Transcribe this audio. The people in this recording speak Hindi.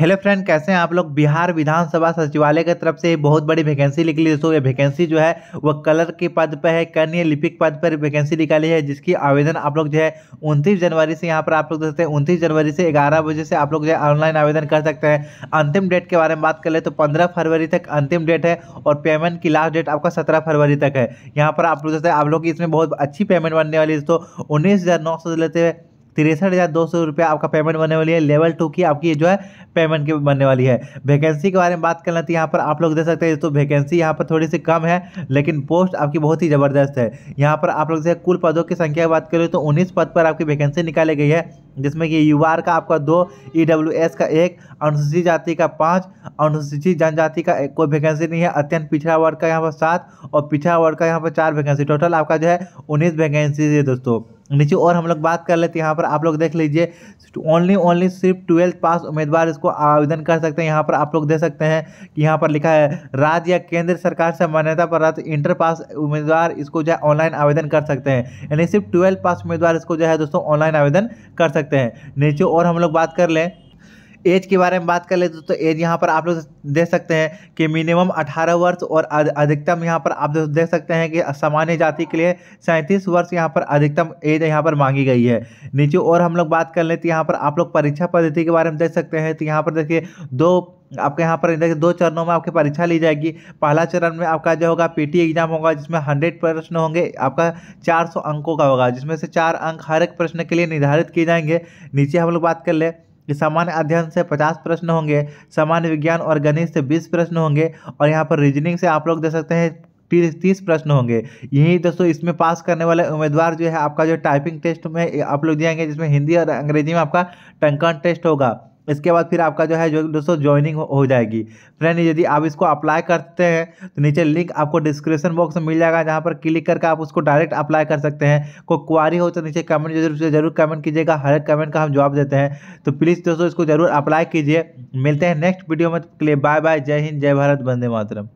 हेलो फ्रेंड कैसे हैं आप लोग बिहार विधानसभा सचिवालय की तरफ से बहुत बड़ी वैकेंसी निकली दोस्तों ये वैकेंसी जो है वो कलर के पद पर है कन्या लिपिक पद पर वैकेंसी निकाली है जिसकी आवेदन आप लोग जो है उनतीस जनवरी से यहाँ पर आप लोग सकते हैं उनतीस जनवरी से ग्यारह बजे से आप लोग जो है ऑनलाइन आवेदन कर सकते हैं अंतिम डेट के बारे में बात कर ले तो पंद्रह फरवरी तक अंतिम डेट है और पेमेंट की लास्ट डेट आपका सत्रह फरवरी तक है यहाँ पर आप लोग देखते हैं आप लोग इसमें बहुत अच्छी पेमेंट बनने वाली दोस्तों उन्नीस हज़ार लेते हैं तिरसठ हज़ार दो सौ रुपया आपका पेमेंट बनने वाली है लेवल टू की आपकी जो है पेमेंट की बनने वाली है वैकेंसी के बारे में बात करना तो यहाँ पर आप लोग देख सकते हैं तो वैकेंसी यहाँ पर थोड़ी सी कम है लेकिन पोस्ट आपकी बहुत ही ज़बरदस्त है यहाँ पर आप लोग जैसे कुल पदों की संख्या की बात करें तो उन्नीस पद पर आपकी वैकेंसी निकाली गई है जिसमें कि यू का आपका दो ई e का एक अनुसूचित जाति का पाँच अनुसूचित जनजाति का कोई वैकेंसी नहीं है अत्यंत पिछड़ा वर्ग का यहाँ पर सात और पिछड़ा वर्ग का यहाँ पर चार वैकेंसी टोटल आपका जो है उन्नीस वैकेंसी है दोस्तों नीचे और हम लोग बात कर लेते हैं यहाँ पर आप लोग देख लीजिए ओनली ओनली सिर्फ ट्वेल्थ पास उम्मीदवार इसको आवेदन कर सकते हैं यहाँ पर आप लोग दे सकते हैं कि यहाँ पर लिखा है राज्य या केंद्र सरकार से मान्यता प्राप्त इंटर पास उम्मीदवार इसको जो है ऑनलाइन आवेदन कर सकते हैं यानी सिर्फ ट्वेल्थ पास उम्मीदवार इसको जो है दोस्तों ऑनलाइन आवेदन कर सकते हैं नीचे और हम लोग बात कर लें एज के बारे में बात कर ले तो एज यहाँ पर आप लोग देख सकते हैं कि मिनिमम 18 वर्ष और अधिकतम यहाँ पर आप देख सकते हैं कि सामान्य जाति के लिए सैंतीस वर्ष यहाँ पर अधिकतम एज यहाँ पर मांगी गई है नीचे और हम लोग बात कर लेते हैं यहाँ पर आप लोग परीक्षा पद्धति के बारे में देख सकते हैं तो यहाँ पर देखिए दो आपके यहाँ पर देखिए दो चरणों में आपकी परीक्षा ली जाएगी पहला चरण में आपका जो होगा पीटी एग्जाम होगा जिसमें हंड्रेड प्रश्न होंगे आपका चार सौ अंकों का होगा जिसमें से चार अंक हर एक प्रश्न के लिए निर्धारित किए जाएंगे नीचे हम लोग बात कर ले कि सामान्य अध्ययन से 50 प्रश्न होंगे सामान्य विज्ञान और गणित से 20 प्रश्न होंगे और यहाँ पर रीजनिंग से आप लोग दे सकते हैं तीस तीस प्रश्न होंगे यही दोस्तों इसमें पास करने वाले उम्मीदवार जो है आपका जो टाइपिंग टेस्ट में आप लोग दिएंगे जिसमें हिंदी और अंग्रेजी में आपका टंकन टेस्ट होगा इसके बाद फिर आपका जो है जो दोस्तों ज्वाइनिंग हो जाएगी फ्रेंड यदि आप इसको अप्लाई करते हैं तो नीचे लिंक आपको डिस्क्रिप्शन बॉक्स में मिल जाएगा जहाँ पर क्लिक करके आप उसको डायरेक्ट अप्लाई कर सकते हैं कोई क्वारी हो तो नीचे कमेंट जरूर जरूर कमेंट कीजिएगा हर एक कमेंट का हम जवाब देते हैं तो प्लीज़ दोस्तों इसको जरूर अप्लाई कीजिए मिलते हैं नेक्स्ट वीडियो में बाय बाय जय हिंद जय भारत वंदे मातरम